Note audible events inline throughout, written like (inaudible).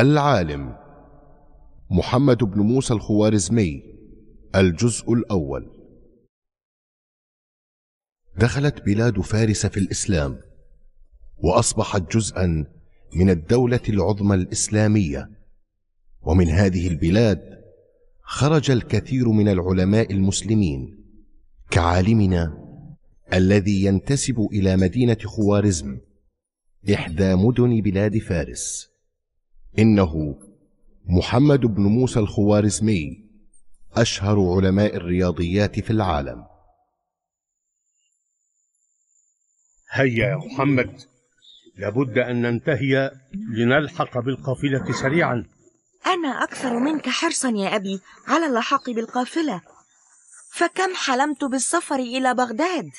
العالم محمد بن موسى الخوارزمي الجزء الأول دخلت بلاد فارس في الإسلام وأصبحت جزءا من الدولة العظمى الإسلامية ومن هذه البلاد خرج الكثير من العلماء المسلمين كعالمنا الذي ينتسب إلى مدينة خوارزم إحدى مدن بلاد فارس إنه محمد بن موسى الخوارزمي أشهر علماء الرياضيات في العالم هيا يا محمد لابد أن ننتهي لنلحق بالقافلة سريعا أنا أكثر منك حرصا يا أبي على اللحاق بالقافلة فكم حلمت بالسفر إلى بغداد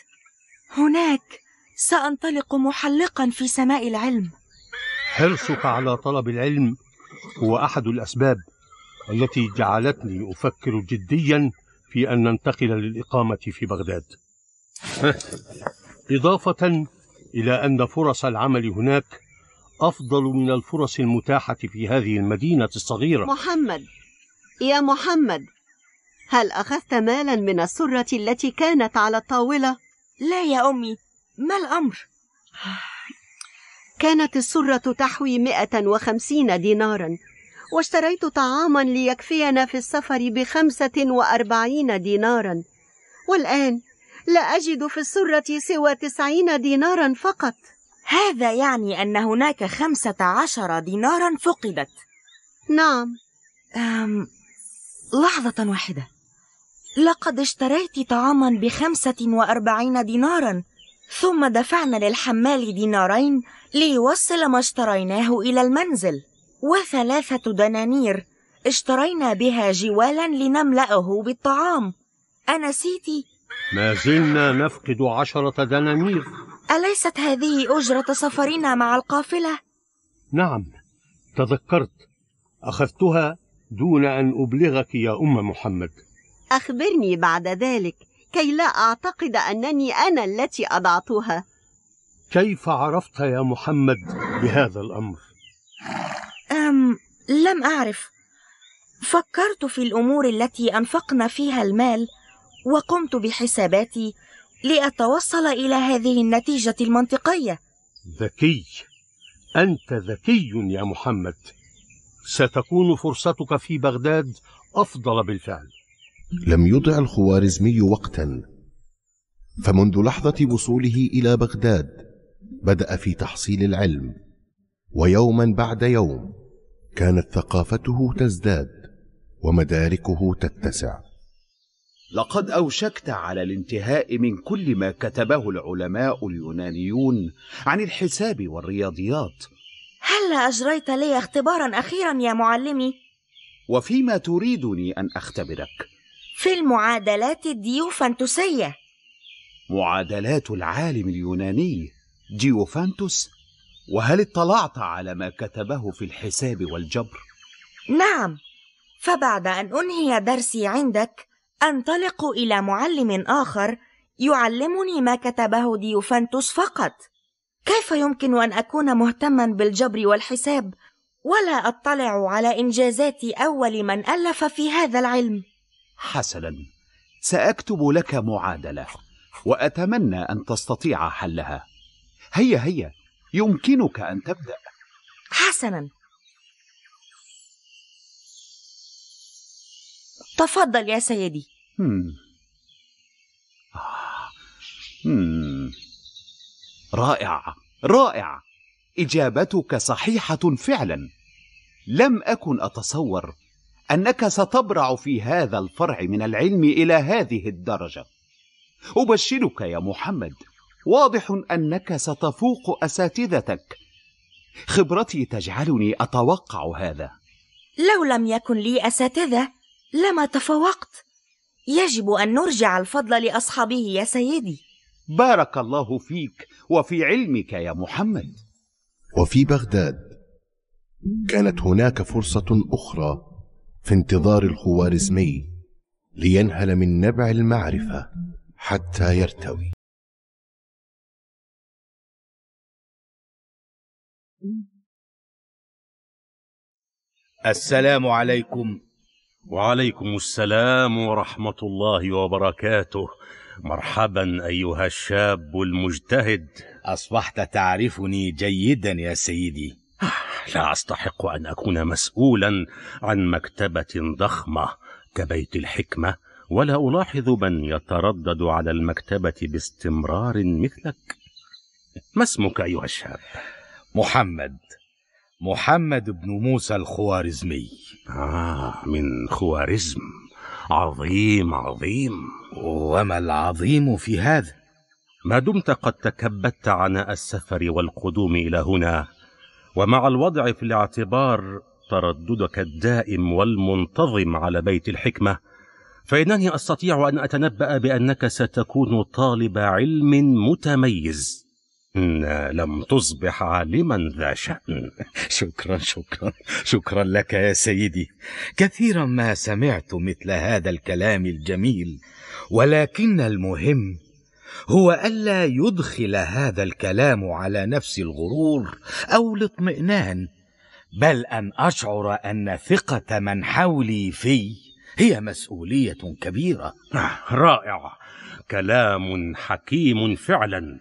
هناك سأنطلق محلقا في سماء العلم حرصك على طلب العلم هو أحد الأسباب التي جعلتني أفكر جديا في أن ننتقل للإقامة في بغداد (laughs) إضافة إلى أن فرص العمل هناك أفضل من الفرص المتاحة في هذه المدينة الصغيرة محمد يا محمد هل أخذت مالا من السرة التي كانت على الطاولة؟ لا يا أمي ما الأمر؟ كانت السرة تحوي 150 دينارا واشتريت طعاما ليكفينا في السفر بخمسة وأربعين دينارا والآن لا أجد في السرة سوى تسعين دينارا فقط هذا يعني أن هناك خمسة عشر دينارا فقدت نعم أم... لحظة واحدة لقد اشتريت طعاما بخمسة وأربعين دينارا ثم دفعنا للحمال دينارين ليوصل ما اشتريناه إلى المنزل وثلاثة دنانير اشترينا بها جوالا لنملأه بالطعام أنسيتِ ما زلنا نفقد عشرة دنانير أليست هذه أجرة سفرنا مع القافلة؟ نعم تذكرت أخذتها دون أن أبلغك يا أم محمد أخبرني بعد ذلك كي لا أعتقد أنني أنا التي أضعتها كيف عرفت يا محمد بهذا الأمر؟ أم لم أعرف فكرت في الأمور التي أنفقنا فيها المال وقمت بحساباتي لأتوصل إلى هذه النتيجة المنطقية ذكي أنت ذكي يا محمد ستكون فرصتك في بغداد أفضل بالفعل لم يضع الخوارزمي وقتا فمنذ لحظة وصوله إلى بغداد بدأ في تحصيل العلم ويوما بعد يوم كانت ثقافته تزداد ومداركه تتسع لقد أوشكت على الانتهاء من كل ما كتبه العلماء اليونانيون عن الحساب والرياضيات هل أجريت لي اختبارا أخيرا يا معلمي؟ وفيما تريدني أن أختبرك في المعادلات الديوفانتوسية معادلات العالم اليوناني ديوفانتوس وهل اطلعت على ما كتبه في الحساب والجبر؟ نعم فبعد أن أنهي درسي عندك أنطلق إلى معلم آخر يعلمني ما كتبه ديوفانتوس فقط كيف يمكن أن أكون مهتما بالجبر والحساب ولا أطلع على إنجازات أول من ألف في هذا العلم؟ حسنا ساكتب لك معادله واتمنى ان تستطيع حلها هيا هيا يمكنك ان تبدا حسنا تفضل يا سيدي آه. رائع رائع اجابتك صحيحه فعلا لم اكن اتصور انك ستبرع في هذا الفرع من العلم الى هذه الدرجه ابشرك يا محمد واضح انك ستفوق اساتذتك خبرتي تجعلني اتوقع هذا لو لم يكن لي اساتذه لما تفوقت يجب ان نرجع الفضل لاصحابه يا سيدي بارك الله فيك وفي علمك يا محمد وفي بغداد كانت هناك فرصه اخرى في انتظار الخوارزمي لينهل من نبع المعرفه حتى يرتوي السلام عليكم وعليكم السلام ورحمه الله وبركاته مرحبا ايها الشاب المجتهد اصبحت تعرفني جيدا يا سيدي أه، لا أستحق أن أكون مسؤولا عن مكتبة ضخمة كبيت الحكمة ولا ألاحظ من يتردد على المكتبة باستمرار مثلك ما اسمك أيها الشاب؟ محمد محمد بن موسى الخوارزمي آه من خوارزم عظيم عظيم وما العظيم في هذا؟ ما دمت قد تكبدت عناء السفر والقدوم إلى هنا ومع الوضع في الاعتبار ترددك الدائم والمنتظم على بيت الحكمة فإنني أستطيع أن أتنبأ بأنك ستكون طالب علم متميز إن لم تصبح عالما ذا شأن (laughs) شكرا شكرا شكرا لك يا سيدي كثيرا ما سمعت مثل هذا الكلام الجميل ولكن المهم هو الا يدخل هذا الكلام على نفس الغرور او الاطمئنان بل ان اشعر ان ثقه من حولي في هي مسؤوليه كبيره نعم، رائع كلام حكيم فعلا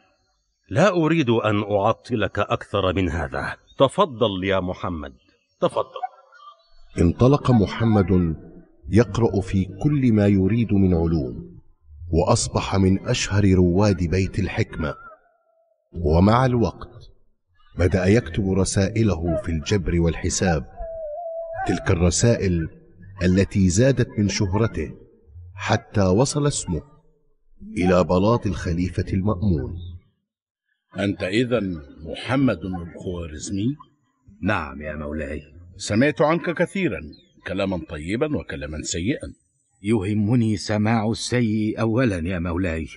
لا اريد ان اعطلك اكثر من هذا تفضل يا محمد تفضل انطلق محمد يقرا في كل ما يريد من علوم واصبح من اشهر رواد بيت الحكمه ومع الوقت بدا يكتب رسائله في الجبر والحساب تلك الرسائل التي زادت من شهرته حتى وصل اسمه الى بلاط الخليفه المامون انت اذا محمد الخوارزمي نعم يا مولاي سمعت عنك كثيرا كلاما طيبا وكلاما سيئا يهمني سماع السيء اولا يا مولاي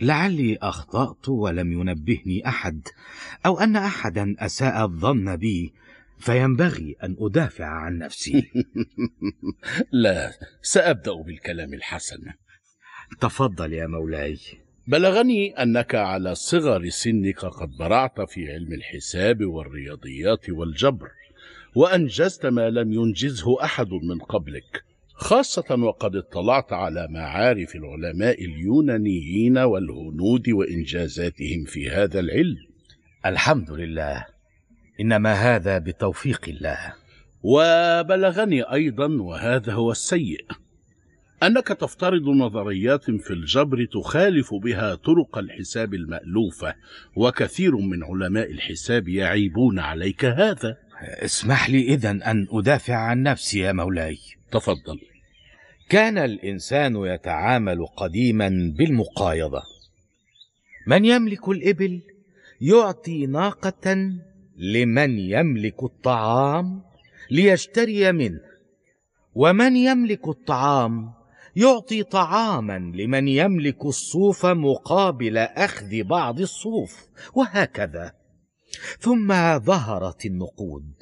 لعلي اخطات ولم ينبهني احد او ان احدا اساء الظن بي فينبغي ان ادافع عن نفسي (laughs) لا سابدا بالكلام الحسن تفضل يا مولاي بلغني انك على صغر سنك قد برعت في علم الحساب والرياضيات والجبر وانجزت ما لم ينجزه احد من قبلك خاصة وقد اطلعت على معارف العلماء اليونانيين والهنود وإنجازاتهم في هذا العلم الحمد لله إنما هذا بتوفيق الله وبلغني أيضا وهذا هو السيء أنك تفترض نظريات في الجبر تخالف بها طرق الحساب المألوفة وكثير من علماء الحساب يعيبون عليك هذا اسمح لي إذا أن أدافع عن نفسي يا مولاي تفضل كان الانسان يتعامل قديما بالمقايضه من يملك الابل يعطي ناقه لمن يملك الطعام ليشتري منه ومن يملك الطعام يعطي طعاما لمن يملك الصوف مقابل اخذ بعض الصوف وهكذا ثم ظهرت النقود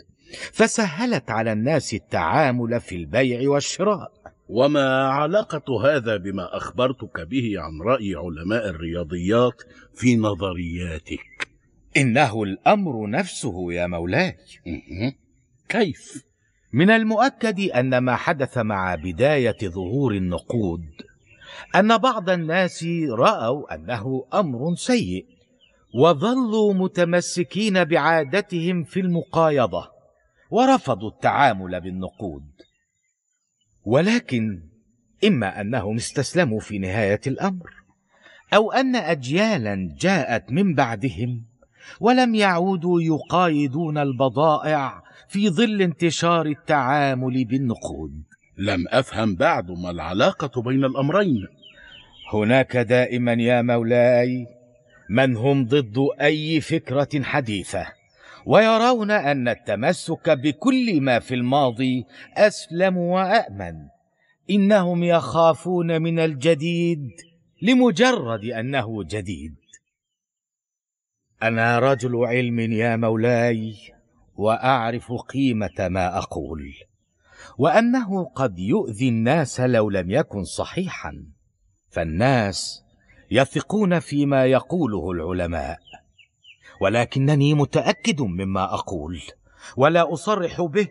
فسهلت على الناس التعامل في البيع والشراء وما علاقة هذا بما أخبرتك به عن رأي علماء الرياضيات في نظرياتك؟ إنه الأمر نفسه يا مولاي كيف؟ من المؤكد أن ما حدث مع بداية ظهور النقود أن بعض الناس رأوا أنه أمر سيء وظلوا متمسكين بعادتهم في المقايضة ورفضوا التعامل بالنقود ولكن إما أنهم استسلموا في نهاية الأمر أو أن أجيالا جاءت من بعدهم ولم يعودوا يقايضون البضائع في ظل انتشار التعامل بالنقود لم أفهم بعد ما العلاقة بين الأمرين هناك دائما يا مولاي من هم ضد أي فكرة حديثة ويرون ان التمسك بكل ما في الماضي اسلم وامن انهم يخافون من الجديد لمجرد انه جديد انا رجل علم يا مولاي واعرف قيمه ما اقول وانه قد يؤذي الناس لو لم يكن صحيحا فالناس يثقون فيما يقوله العلماء ولكنني متاكد مما اقول ولا اصرح به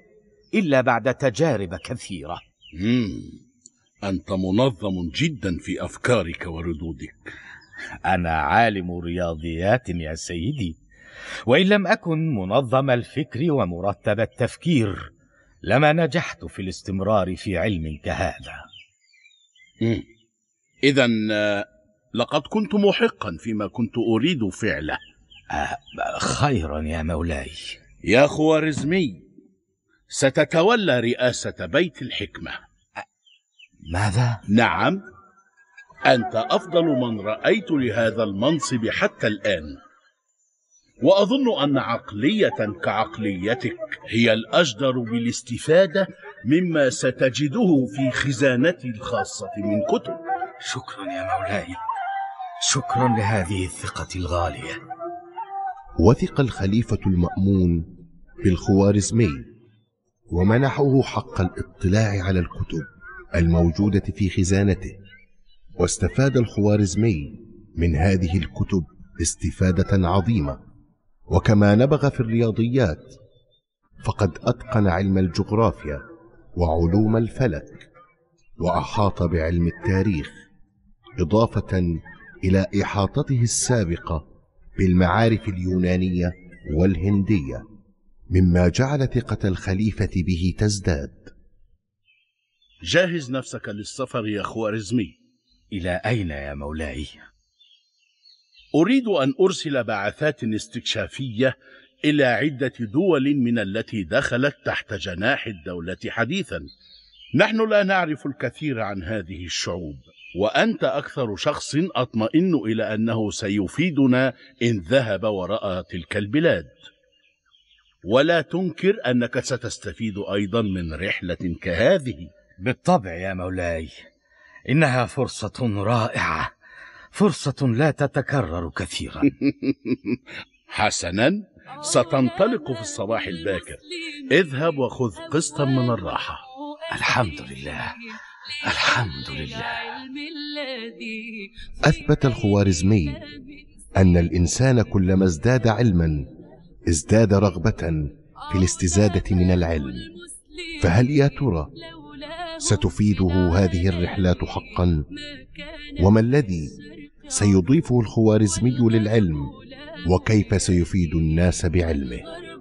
الا بعد تجارب كثيره مم. انت منظم جدا في افكارك وردودك انا عالم رياضيات يا سيدي وان لم اكن منظم الفكر ومرتب التفكير لما نجحت في الاستمرار في علم كهذا اذا آه، لقد كنت محقا فيما كنت اريد فعله خيرا يا مولاي يا خوارزمي ستتولى رئاسة بيت الحكمة ماذا؟ نعم أنت أفضل من رأيت لهذا المنصب حتى الآن وأظن أن عقلية كعقليتك هي الأجدر بالاستفادة مما ستجده في خزانتي الخاصة من كتب شكرا يا مولاي شكرا لهذه الثقة الغالية وثق الخليفة المأمون بالخوارزمي ومنحه حق الاطلاع على الكتب الموجودة في خزانته واستفاد الخوارزمي من هذه الكتب استفادة عظيمة وكما نبغ في الرياضيات فقد أتقن علم الجغرافيا وعلوم الفلك وأحاط بعلم التاريخ إضافة إلى إحاطته السابقة بالمعارف اليونانية والهندية مما جعل ثقة الخليفة به تزداد جهز نفسك للسفر يا خوارزمي إلى أين يا مولاي؟ أريد أن أرسل بعثات استكشافية إلى عدة دول من التي دخلت تحت جناح الدولة حديثا نحن لا نعرف الكثير عن هذه الشعوب وأنت أكثر شخص أطمئن إلى أنه سيفيدنا إن ذهب وراء تلك البلاد ولا تنكر أنك ستستفيد أيضا من رحلة كهذه بالطبع يا مولاي إنها فرصة رائعة فرصة لا تتكرر كثيرا (laughs) حسنا ستنطلق في الصباح الباكر اذهب وخذ قسطا من الراحة الحمد لله الحمد لله اثبت الخوارزمي ان الانسان كلما ازداد علما ازداد رغبه في آه، الاستزاده من العلم فهل يا ترى ستفيده هذه الرحلات حقا وما الذي سيضيفه الخوارزمي للعلم وكيف سيفيد الناس بعلمه